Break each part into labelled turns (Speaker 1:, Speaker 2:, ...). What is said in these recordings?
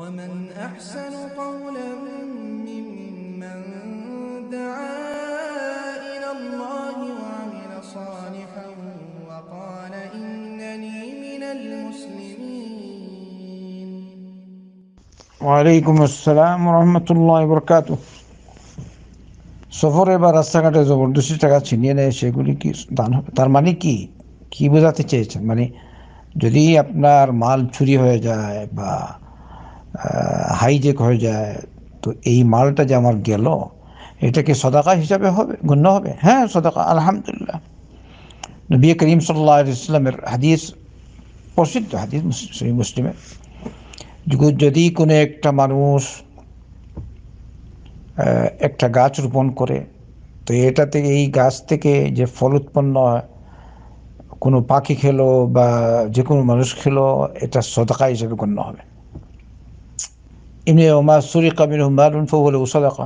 Speaker 1: ومن أحسن قولا ممن دعا إلى الله وعمل صالحا وقال إنني من المسلمين وعليكم السلام ورحمة الله وبركاته সফরে বা রাস্তাঘাটে জবরদস্তি টাকা ছিনিয়ে নেয় সেগুলি কি দান হবে তার মানে কি কি বোঝাতে চেয়েছেন মানে যদি আপনার মাল চুরি হয়ে যায় বা হাইজেক হয়ে যায় তো এই মালটা যে আমার গেল এটাকে সদাকা হিসাবে হবে গণ্য হবে হ্যাঁ সদাকা আলহামদুলিল্লাহ নবী করিম সাল্লা ইসলামের হাদিস প্রসিদ্ধ হাদিস মুসলিমের যদি কোনো একটা মানুষ একটা গাছ রোপণ করে তো এটা থেকে এই গাছ থেকে যে ফল উৎপন্ন হয় কোনো পাখি খেলো বা যে কোনো মানুষ খেলো এটা সদকা হিসেবে গণ্য হবে এমনি ওমা সুরি কামির হুমালুন ফলে উসাদাকা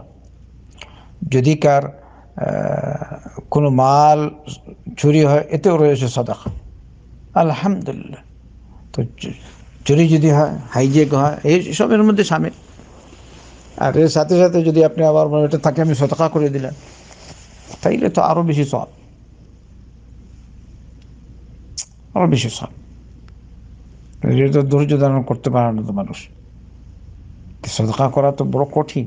Speaker 1: যদি কার কোনো মাল চুরি হয় এতেও রয়েছে সাদাকা আলহামদুলিল্লাহ তো চুরি যদি হয় হাইজেক হয় এই সবের মধ্যে সামিল আর এর সাথে সাথে যদি আপনি আবার এটা তাকে আমি সতকা করে দিলাম তাইলে তো আরও বেশি সব আরও বেশি সব এটা ধৈর্য ধারণ করতে পারে না তো মানুষ সদকা করা তো বড় কঠিন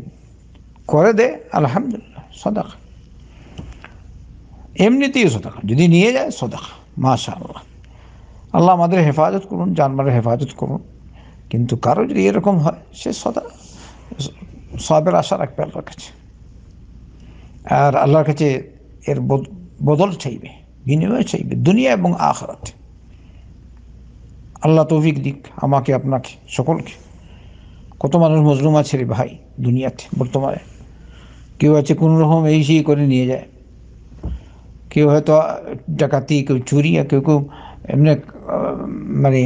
Speaker 1: করে দে আলহামদুলিল্লাহ সদাকা এমনিতেই সদাকা যদি নিয়ে যায় সদাকা মাশা আল্লাহ আল্লাহ আমাদের হেফাজত করুন জানমারের হেফাজত করুন কিন্তু কারো যদি এরকম হয় সে সদা সবের আশা রাখবে আল্লাহর কাছে আর আল্লাহর কাছে এর বদল চাইবে বিনিময় চাইবে দুনিয়া এবং আখরাতে আল্লাহ তৌফিক দিক আমাকে আপনাকে সকলকে কত মানুষ মজলুম আছে রে ভাই দুনিয়াতে বর্তমানে কেউ আছে কোনো রকম এই সেই করে নিয়ে যায় কেউ হয়তো ডাকাতি কেউ চুরি আর কেউ কেউ এমনি মানে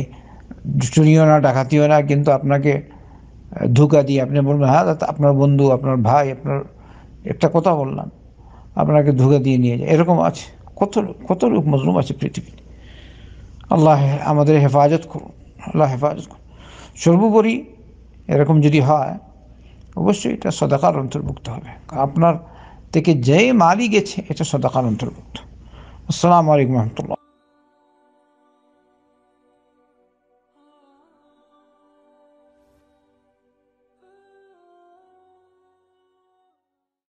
Speaker 1: চুরিও না ডাকাতিও না কিন্তু আপনাকে ধোকা দিয়ে আপনি বলবেন হ্যাঁ দাদা আপনার বন্ধু আপনার ভাই আপনার একটা কথা বললাম আপনাকে ধোকা দিয়ে নিয়ে যায় এরকম আছে কত কত লোক মজলুম আছে পৃথিবীতে আল্লাহ আমাদের হেফাজত করুন আল্লাহ হেফাজত করুন সর্বোপরি এরকম যদি হয় অবশ্যই এটা সদাকার অন্তর্ভুক্ত হবে আপনার থেকে যেই মালই গেছে এটা সদাকার অন্তর্ভুক্ত আসসালামু আলাইকুম রহমতুল্লাহ